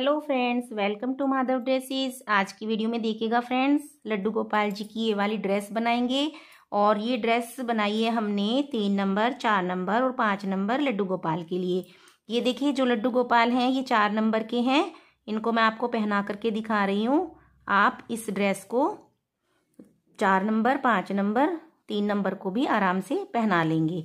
hello friends welcome to Madhav dresses आज की video में देखिएगा फ्रेंड्स लड्डू गोपाल जी की ये वाली ड्रेस बनाएंगे और ये ड्रेस बनाई है हमने तीन नंबर चार नंबर और पाँच नंबर लड्डू गोपाल के लिए ये देखिए जो लड्डू गोपाल हैं ये चार नंबर के हैं इनको मैं आपको पहना करके दिखा रही हूँ आप इस ड्रेस को चार नंबर पाँच नंबर तीन नंबर को भी आराम से पहना लेंगे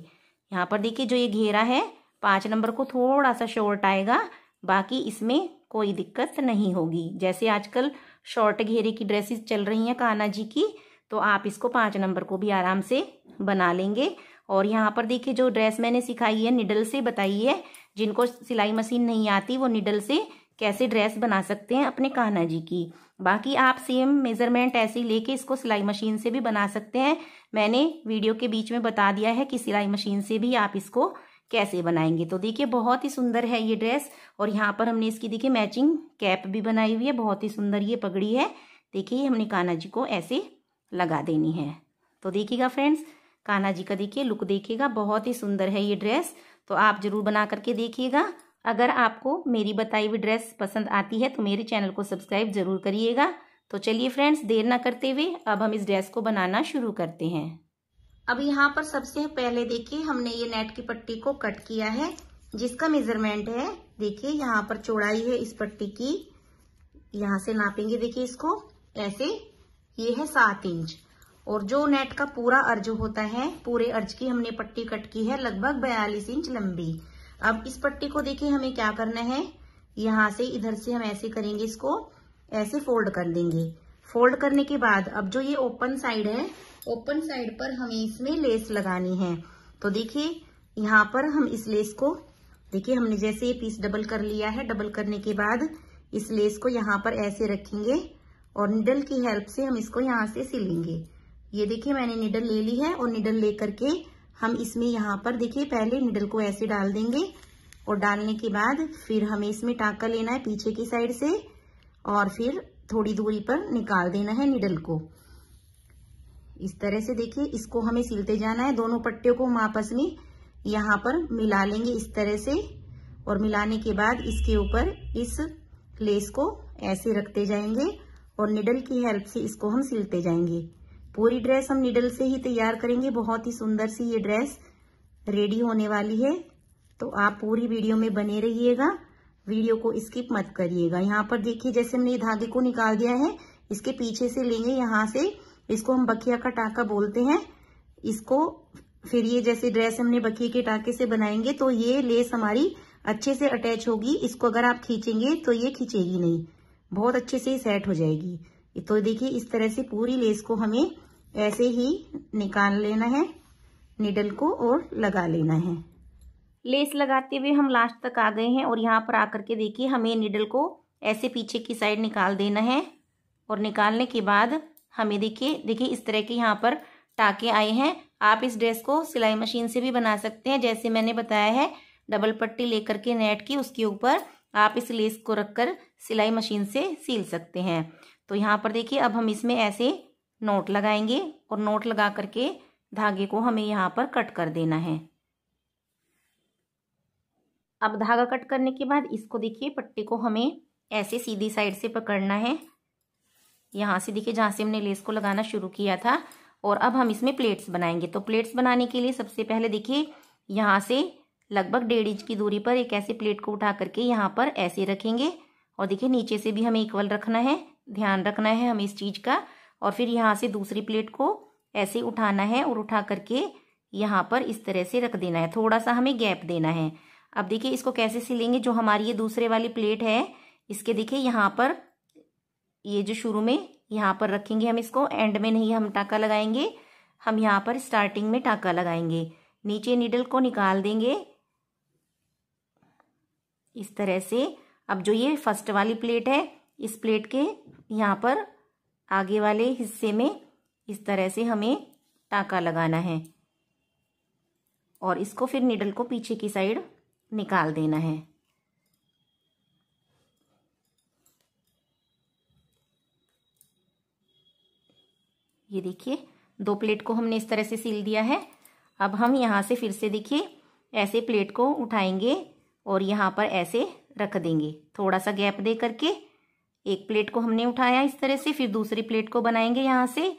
यहाँ पर देखिए जो ये घेरा है पाँच नंबर को थोड़ा सा शॉर्ट आएगा बाकी इसमें कोई दिक्कत नहीं होगी जैसे आजकल शॉर्ट घेरे की ड्रेसेस चल रही हैं कान्हा जी की तो आप इसको पाँच नंबर को भी आराम से बना लेंगे और यहाँ पर देखिए जो ड्रेस मैंने सिखाई है निडल से बताई है जिनको सिलाई मशीन नहीं आती वो निडल से कैसे ड्रेस बना सकते हैं अपने कान्हा जी की बाकी आप सेम मेजरमेंट ऐसे लेके इसको सिलाई मशीन से भी बना सकते हैं मैंने वीडियो के बीच में बता दिया है कि सिलाई मशीन से भी आप इसको कैसे बनाएंगे तो देखिए बहुत ही सुंदर है ये ड्रेस और यहाँ पर हमने इसकी देखिए मैचिंग कैप भी बनाई हुई है बहुत ही सुंदर ये पगड़ी है देखिए हमने कान्हा जी को ऐसे लगा देनी है तो देखिएगा फ्रेंड्स कान्हा जी का देखिए लुक देखिएगा बहुत ही सुंदर है ये ड्रेस तो आप जरूर बना करके देखिएगा अगर आपको मेरी बताई हुई ड्रेस पसंद आती है तो मेरे चैनल को सब्सक्राइब जरूर करिएगा तो चलिए फ्रेंड्स देर ना करते हुए अब हम इस ड्रेस को बनाना शुरू करते हैं अब यहाँ पर सबसे पहले देखिए हमने ये नेट की पट्टी को कट किया है जिसका मेजरमेंट है देखिए यहाँ पर चौड़ाई है इस पट्टी की यहाँ से नापेंगे देखिए इसको ऐसे ये है सात इंच और जो नेट का पूरा अर्ज होता है पूरे अर्ज की हमने पट्टी कट की है लगभग बयालीस इंच लंबी अब इस पट्टी को देखिए हमें क्या करना है यहाँ से इधर से हम ऐसे करेंगे इसको ऐसे फोल्ड कर देंगे फोल्ड करने के बाद अब जो ये ओपन साइड है ओपन साइड पर हमें इसमें लेस लगानी है तो देखिए यहाँ पर हम इस लेस को देखिए हमने जैसे ये पीस डबल कर लिया है डबल करने के बाद इस लेस को यहाँ पर ऐसे रखेंगे और निडल की हेल्प से हम इसको यहाँ से सिलेंगे ये देखिए मैंने निडल ले ली है और निडल लेकर के हम इसमें यहाँ पर देखिए पहले निडल को ऐसे डाल देंगे और डालने के बाद फिर हमें इसमें टाका लेना है पीछे की साइड से और फिर थोड़ी दूरी पर निकाल देना है निडल को इस तरह से देखिए इसको हमें सिलते जाना है दोनों पट्टियों को हम आपस में यहाँ पर मिला लेंगे इस तरह से और मिलाने के बाद इसके ऊपर इस लेस को ऐसे रखते जाएंगे और निडल की हेल्प से इसको हम सिलते जाएंगे पूरी ड्रेस हम निडल से ही तैयार करेंगे बहुत ही सुंदर सी ये ड्रेस रेडी होने वाली है तो आप पूरी वीडियो में बने रहिएगा वीडियो को स्किप मत करिएगा यहाँ पर देखिए जैसे हमने धागे को निकाल दिया है इसके पीछे से लेंगे यहाँ से इसको हम बखिया का टाका बोलते हैं इसको फिर ये जैसे ड्रेस हमने बखिया के टाके से बनाएंगे तो ये लेस हमारी अच्छे से अटैच होगी इसको अगर आप खींचेंगे तो ये खींचेगी नहीं बहुत अच्छे से सेट हो जाएगी तो देखिए इस तरह से पूरी लेस को हमें ऐसे ही निकाल लेना है निडल को और लगा लेना है लेस लगाते हुए हम लास्ट तक आ गए हैं और यहाँ पर आकर के देखिए हमें निडल को ऐसे पीछे की साइड निकाल देना है और निकालने के बाद हमें देखिए देखिए इस तरह के यहाँ पर टाके आए हैं आप इस ड्रेस को सिलाई मशीन से भी बना सकते हैं जैसे मैंने बताया है डबल पट्टी लेकर के नेट की उसके ऊपर आप इस लेस को रखकर सिलाई मशीन से सील सकते हैं तो यहाँ पर देखिए अब हम इसमें ऐसे नोट लगाएंगे और नोट लगा करके धागे को हमें यहाँ पर कट कर देना है अब धागा कट करने के बाद इसको देखिए पट्टी को हमें ऐसे सीधी साइड से पकड़ना है यहाँ से देखिए जहाँ से हमने लेस को लगाना शुरू किया था और अब हम इसमें प्लेट्स बनाएंगे तो प्लेट्स बनाने के लिए सबसे पहले देखिए यहाँ से लगभग डेढ़ इंच की दूरी पर एक ऐसे प्लेट को उठा करके यहाँ पर ऐसे रखेंगे और देखिए नीचे से भी हमें इक्वल रखना है ध्यान रखना है हमें इस चीज़ का और फिर यहाँ से दूसरी प्लेट को ऐसे उठाना है और उठा करके यहाँ पर इस तरह से रख देना है थोड़ा सा हमें गैप देना है अब देखिए इसको कैसे सिलेंगे जो हमारी ये दूसरे वाली प्लेट है इसके देखिए यहाँ पर ये जो शुरू में यहाँ पर रखेंगे हम इसको एंड में नहीं हम टाका लगाएंगे हम यहाँ पर स्टार्टिंग में टाका लगाएंगे नीचे नीडल को निकाल देंगे इस तरह से अब जो ये फर्स्ट वाली प्लेट है इस प्लेट के यहाँ पर आगे वाले हिस्से में इस तरह से हमें टाका लगाना है और इसको फिर निडल को पीछे की साइड निकाल देना है ये देखिए दो प्लेट को हमने इस तरह से सील दिया है अब हम यहाँ से फिर से देखिए ऐसे प्लेट को उठाएंगे और यहाँ पर ऐसे रख देंगे थोड़ा सा गैप दे करके एक प्लेट को हमने उठाया इस तरह से फिर दूसरी प्लेट को बनाएंगे यहाँ से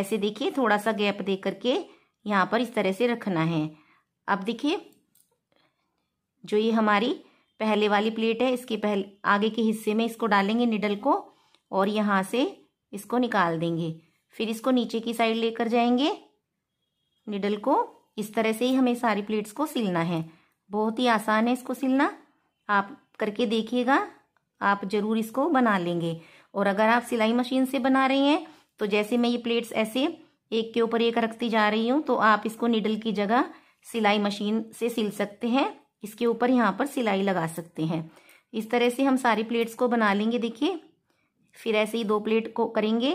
ऐसे देखिए थोड़ा सा गैप दे करके यहाँ पर इस तरह से रखना है अब देखिए जो ये हमारी पहले वाली प्लेट है इसके पहले आगे के हिस्से में इसको डालेंगे निडल को और यहाँ से इसको निकाल देंगे फिर इसको नीचे की साइड लेकर जाएंगे निडल को इस तरह से ही हमें सारी प्लेट्स को सिलना है बहुत ही आसान है इसको सिलना आप करके देखिएगा आप जरूर इसको बना लेंगे और अगर आप सिलाई मशीन से बना रहे हैं तो जैसे मैं ये प्लेट्स ऐसे एक के ऊपर एक रखती जा रही हूँ तो आप इसको निडल की जगह सिलाई मशीन से सिल सकते हैं इसके ऊपर यहाँ पर सिलाई लगा सकते हैं इस तरह से हम सारी प्लेट्स को बना लेंगे देखिए फिर ऐसे ही दो प्लेट को करेंगे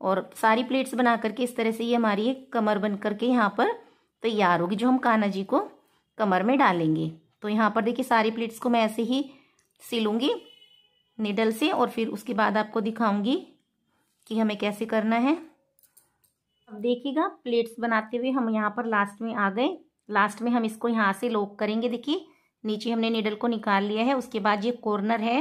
और सारी प्लेट्स बना करके इस तरह से ये हमारी एक कमर बन करके यहाँ पर तैयार होगी जो हम कान्हा जी को कमर में डालेंगे तो यहाँ पर देखिए सारी प्लेट्स को मैं ऐसे ही सिलूंगी निडल से और फिर उसके बाद आपको दिखाऊंगी कि हमें कैसे करना है अब देखिएगा प्लेट्स बनाते हुए हम यहाँ पर लास्ट में आ गए लास्ट में हम इसको यहाँ से लोक करेंगे देखिए नीचे हमने निडल को निकाल लिया है उसके बाद ये कॉर्नर है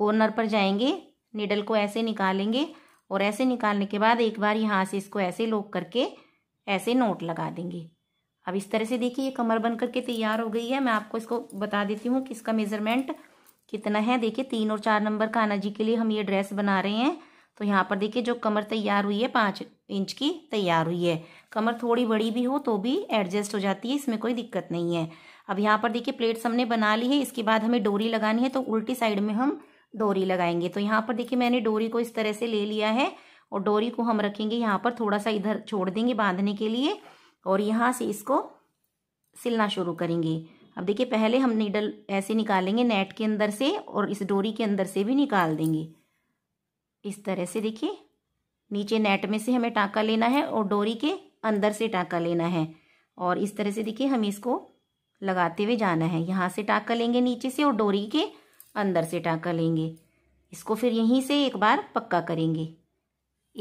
कॉर्नर पर जाएंगे निडल को ऐसे निकालेंगे और ऐसे निकालने के बाद एक बार यहाँ से इसको ऐसे लोक करके ऐसे नोट लगा देंगे अब इस तरह से देखिए ये कमर बन करके तैयार हो गई है मैं आपको इसको बता देती हूँ कि इसका मेजरमेंट कितना है देखिए तीन और चार नंबर का आना जी के लिए हम ये ड्रेस बना रहे हैं तो यहाँ पर देखिए जो कमर तैयार हुई है पाँच इंच की तैयार हुई है कमर थोड़ी बड़ी भी हो तो भी एडजस्ट हो जाती है इसमें कोई दिक्कत नहीं है अब यहाँ पर देखिए प्लेट्स हमने बना ली है इसके बाद हमें डोरी लगानी है तो उल्टी साइड में हम डोरी लगाएंगे तो यहाँ पर देखिए मैंने डोरी को इस तरह से ले लिया है और डोरी को हम रखेंगे यहाँ पर थोड़ा सा इधर छोड़ देंगे बांधने के लिए और यहाँ से इसको सिलना शुरू करेंगे अब देखिए पहले हम नीडल ऐसे निकालेंगे नेट के अंदर से और इस डोरी के अंदर से भी निकाल देंगे इस तरह से देखिए नीचे नेट में से हमें टाँका लेना है और डोरी के अंदर से टाँका लेना है और इस तरह से देखिए हमें इसको लगाते हुए जाना है यहाँ से टाँका लेंगे नीचे से और डोरी के अंदर से टाँका लेंगे इसको फिर यहीं से एक बार पक्का करेंगे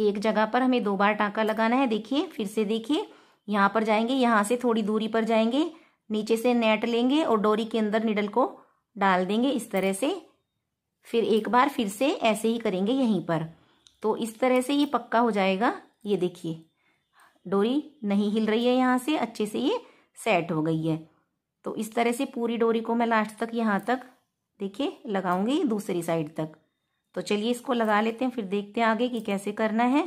एक जगह पर हमें दो बार टाँका लगाना है देखिए फिर से देखिए यहाँ पर जाएंगे यहाँ से थोड़ी दूरी पर जाएंगे नीचे से नेट लेंगे और डोरी के अंदर निडल को डाल देंगे इस तरह से फिर एक बार फिर से ऐसे ही करेंगे यहीं पर तो इस तरह से ये पक्का हो जाएगा ये देखिए डोरी नहीं हिल रही है यहाँ से अच्छे से ये सेट हो गई है तो इस तरह से पूरी डोरी को मैं लास्ट तक यहाँ तक देखिए लगाऊंगी दूसरी साइड तक तो चलिए इसको लगा लेते हैं फिर देखते हैं आगे कि कैसे करना है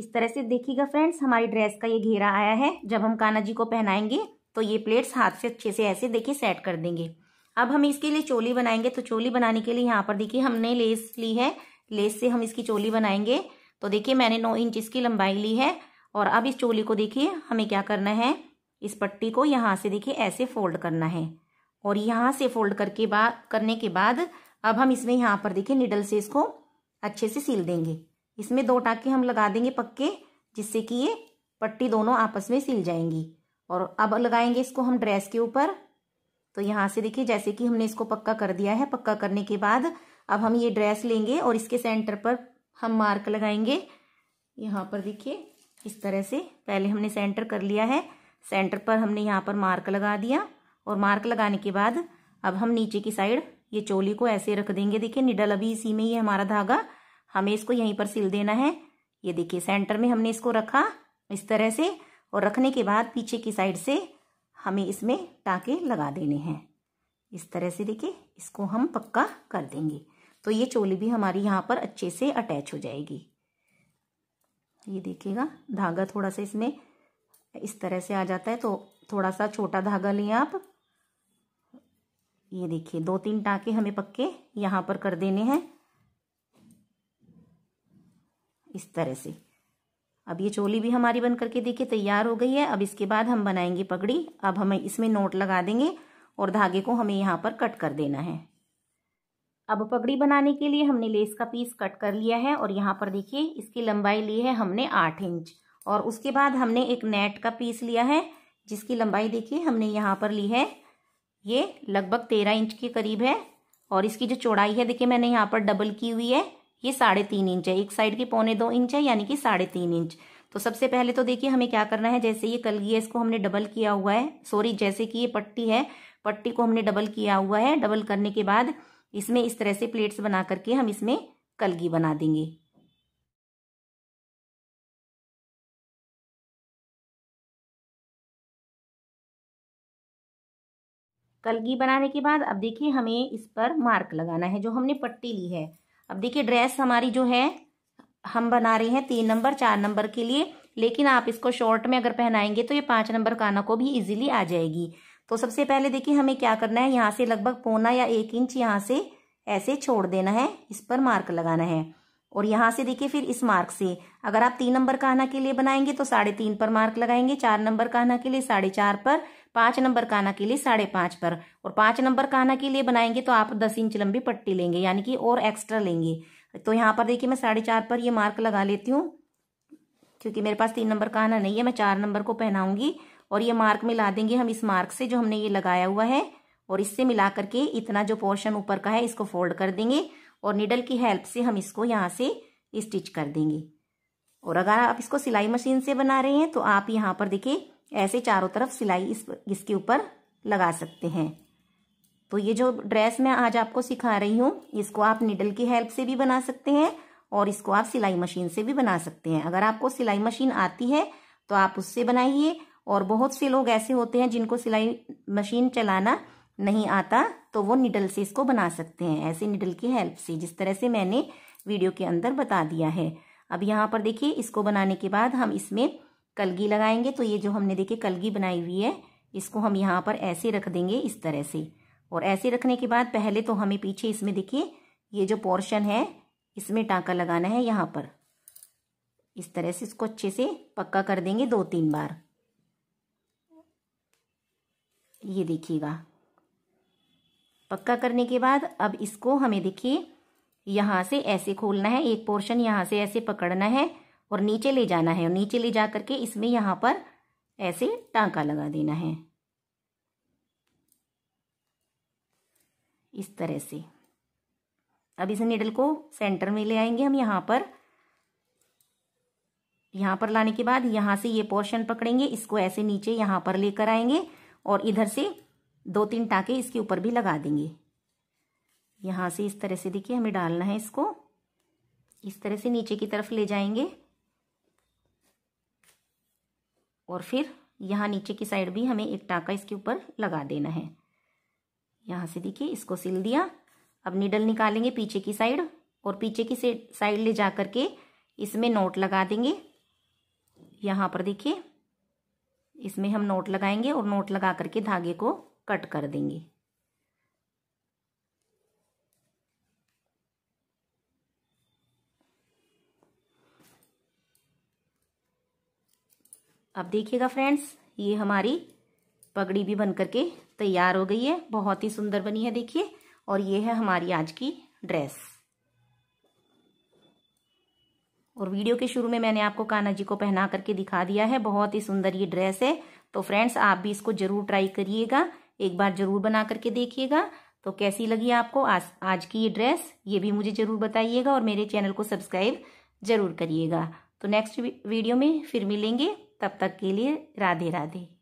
इस तरह से देखिएगा फ्रेंड्स हमारी ड्रेस का ये घेरा आया है जब हम काना जी को पहनाएंगे तो ये प्लेट्स हाथ से अच्छे से ऐसे देखिए सेट कर देंगे अब हम इसके लिए चोली बनाएंगे तो चोली बनाने के लिए यहाँ पर देखिए हमने लेस ली है लेस से हम इसकी चोली बनाएंगे तो देखिए मैंने नौ इंच इसकी लंबाई ली है और अब इस चोली को देखिए हमें क्या करना है इस पट्टी को यहाँ से देखिए ऐसे फोल्ड करना है और यहाँ से फोल्ड करके बाद करने के बाद अब हम इसमें यहाँ पर देखिए निडल से इसको अच्छे से सील देंगे इसमें दो टाके हम लगा देंगे पक्के जिससे कि ये पट्टी दोनों आपस में सिल जाएंगी और अब लगाएंगे इसको हम ड्रेस के ऊपर तो यहाँ से देखिए जैसे कि हमने इसको पक्का कर दिया है पक्का करने के बाद अब हम ये ड्रेस लेंगे और इसके सेंटर पर हम मार्क लगाएंगे यहाँ पर देखिए इस तरह से पहले हमने सेंटर कर लिया है सेंटर पर हमने यहाँ पर मार्क लगा दिया और मार्क लगाने के बाद अब हम नीचे की साइड ये चोली को ऐसे रख देंगे देखिए निडल अभी इसी में ही हमारा धागा हमें इसको यहीं पर सिल देना है ये देखिए सेंटर में हमने इसको रखा इस तरह से और रखने के बाद पीछे की साइड से हमें इसमें टाके लगा देने हैं इस तरह से देखिए इसको हम पक्का कर देंगे तो ये चोली भी हमारी यहाँ पर अच्छे से अटैच हो जाएगी ये देखिएगा धागा थोड़ा सा इसमें इस तरह से आ जाता है तो थोड़ा सा छोटा धागा लें आप ये देखिए दो तीन टाके हमें पक्के यहाँ पर कर देने हैं इस तरह से अब ये चोली भी हमारी बन करके देखिए तैयार हो गई है अब इसके बाद हम बनाएंगे पगड़ी अब हमें इसमें नोट लगा देंगे और धागे को हमें यहाँ पर कट कर देना है अब पगड़ी बनाने के लिए हमने लेस का पीस कट कर लिया है और यहाँ पर देखिए इसकी लंबाई ली है हमने आठ इंच और उसके बाद हमने एक नेट का पीस लिया है जिसकी लंबाई देखिए हमने यहाँ पर ली है ये लगभग तेरह इंच के करीब है और इसकी जो चौड़ाई है देखिए मैंने यहाँ पर डबल की हुई है ये साढ़े तीन इंच है एक साइड की पौने दो इंच है यानी कि साढ़े तीन इंच तो सबसे पहले तो देखिए हमें क्या करना है जैसे ये कलगी है इसको हमने डबल किया हुआ है सॉरी जैसे कि ये पट्टी है पट्टी को हमने डबल किया हुआ है डबल करने के बाद इसमें इस तरह से प्लेट्स बना करके हम इसमें कलगी बना देंगे कलगी बनाने के बाद अब देखिए हमें इस पर मार्क लगाना है जो हमने पट्टी ली है अब देखिए ड्रेस हमारी जो है हम बना रहे हैं तीन नंबर चार नंबर के लिए लेकिन आप इसको शॉर्ट में अगर पहनाएंगे तो ये पांच नंबर काना को भी इजीली आ जाएगी तो सबसे पहले देखिए हमें क्या करना है यहाँ से लगभग पौना या एक इंच यहाँ से ऐसे छोड़ देना है इस पर मार्क लगाना है और यहां से देखिए फिर इस मार्क से अगर आप तीन नंबर कान्हा के लिए बनाएंगे तो साढ़े तीन पर मार्क लगाएंगे चार नंबर कहना के लिए साढ़े चार पर पांच नंबर कान्हा के लिए साढ़े पांच पर और पांच नंबर कान्हा के लिए बनाएंगे तो आप दस इंच लंबी पट्टी लेंगे यानी कि और एक्स्ट्रा लेंगे तो यहाँ पर देखिए मैं साढ़े चार पर ये मार्क लगा लेती हूँ क्योंकि मेरे पास तीन नंबर कान्हा नहीं है मैं चार नंबर को पहनाऊंगी और ये मार्क मिला देंगे हम इस मार्क से जो हमने ये लगाया हुआ है और इससे मिला करके इतना जो पोर्शन ऊपर का है इसको फोल्ड कर देंगे और निडल की हेल्प से हम इसको यहाँ से स्टिच कर देंगे और अगर आप इसको सिलाई मशीन से बना रहे हैं तो आप यहाँ पर देखिए ऐसे चारों तरफ सिलाई इस इसके ऊपर लगा सकते हैं तो ये जो ड्रेस मैं आज आपको सिखा रही हूँ इसको आप निडल की हेल्प से भी बना सकते हैं और इसको आप सिलाई मशीन से भी बना सकते हैं अगर आपको सिलाई मशीन आती है तो आप उससे बनाइए और बहुत से लोग ऐसे होते हैं जिनको सिलाई मशीन चलाना नहीं आता तो वो निडल से इसको बना सकते हैं ऐसे निडल की हेल्प से जिस तरह से मैंने वीडियो के अंदर बता दिया है अब यहाँ पर देखिए इसको बनाने के बाद हम इसमें कलगी लगाएंगे तो ये जो हमने देखिए कलगी बनाई हुई है इसको हम यहाँ पर ऐसे रख देंगे इस तरह से और ऐसे रखने के बाद पहले तो हमें पीछे इसमें देखिए ये जो पोर्शन है इसमें टाँका लगाना है यहाँ पर इस तरह से इसको अच्छे से पक्का कर देंगे दो तीन बार ये देखिएगा पक्का करने के बाद अब इसको हमें देखिए यहाँ से ऐसे खोलना है एक पोर्शन यहाँ से ऐसे पकड़ना है और नीचे ले जाना है और नीचे ले जा करके इसमें यहाँ पर ऐसे टांका लगा देना है इस तरह से अब इस नीडल को सेंटर में ले आएंगे हम यहाँ पर यहाँ पर लाने के बाद यहाँ से ये पोर्शन पकड़ेंगे इसको ऐसे नीचे यहाँ पर लेकर आएंगे और इधर से दो तीन टाके इसके ऊपर भी लगा देंगे यहाँ से इस तरह से देखिए हमें डालना है इसको इस तरह से नीचे की तरफ ले जाएंगे और फिर यहाँ नीचे की साइड भी हमें एक टाका इसके ऊपर लगा देना है यहाँ से देखिए इसको सिल दिया अब निडल निकालेंगे पीछे की साइड और पीछे की साइड ले जा करके इसमें नोट लगा देंगे यहाँ पर देखिए इसमें हम नोट लगाएंगे और नोट लगा करके धागे को कट कर देंगे अब देखिएगा फ्रेंड्स ये हमारी पगड़ी भी बनकर के तैयार हो गई है बहुत ही सुंदर बनी है देखिए और ये है हमारी आज की ड्रेस और वीडियो के शुरू में मैंने आपको कान्हा जी को पहना करके दिखा दिया है बहुत ही सुंदर ये ड्रेस है तो फ्रेंड्स आप भी इसको जरूर ट्राई करिएगा एक बार जरूर बना करके देखिएगा तो कैसी लगी आपको आज आज की ये ड्रेस ये भी मुझे ज़रूर बताइएगा और मेरे चैनल को सब्सक्राइब ज़रूर करिएगा तो नेक्स्ट वीडियो में फिर मिलेंगे तब तक के लिए राधे राधे